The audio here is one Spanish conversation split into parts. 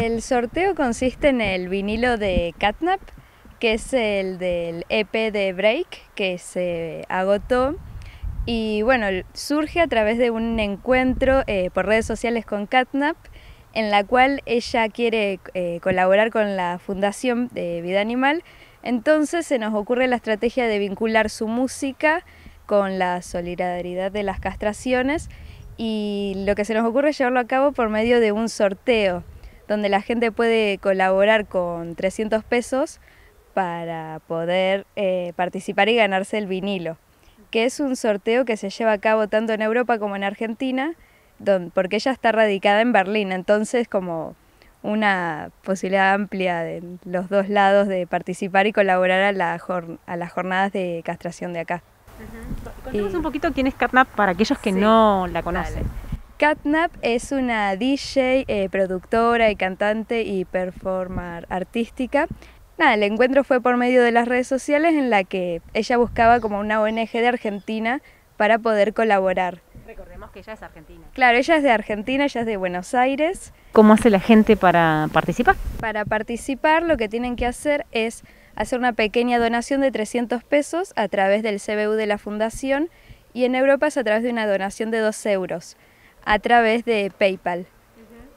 El sorteo consiste en el vinilo de Catnap, que es el del EP de Break, que se agotó. Y bueno, surge a través de un encuentro eh, por redes sociales con Catnap, en la cual ella quiere eh, colaborar con la Fundación de Vida Animal. Entonces se nos ocurre la estrategia de vincular su música con la solidaridad de las castraciones y lo que se nos ocurre es llevarlo a cabo por medio de un sorteo donde la gente puede colaborar con 300 pesos para poder eh, participar y ganarse el vinilo, que es un sorteo que se lleva a cabo tanto en Europa como en Argentina, porque ella está radicada en Berlín, entonces como una posibilidad amplia de los dos lados de participar y colaborar a, las jornadas de castración de acá. Uh un poquito quién es CatNap para aquellos que no la conocen. Katnap es una DJ, eh, productora y cantante y performer artística. Nada, el encuentro fue por medio de las redes sociales en la que ella buscaba como una ONG de Argentina para poder colaborar. Recordemos que ella es argentina. Claro, ella es de Argentina, ella es de Buenos Aires. ¿Cómo hace la gente para participar? Para participar lo que tienen que hacer es hacer una pequeña donación de 300 pesos a través del CBU de la Fundación y en Europa es a través de una donación de 2 euros a través de PayPal.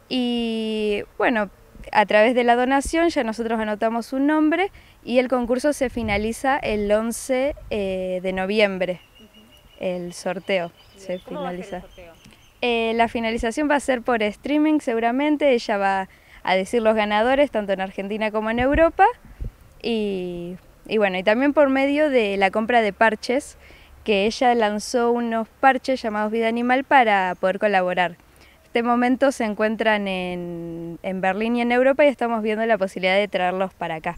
Y bueno, a través de la donación ya nosotros anotamos un nombre y el concurso se finaliza el 11 eh, de noviembre. El sorteo se finaliza. Eh, la finalización va a ser por streaming seguramente. Ella va a decir los ganadores tanto en Argentina como en Europa. Y, y bueno, y también por medio de la compra de parches que ella lanzó unos parches llamados Vida Animal para poder colaborar. En este momento se encuentran en, en Berlín y en Europa y estamos viendo la posibilidad de traerlos para acá.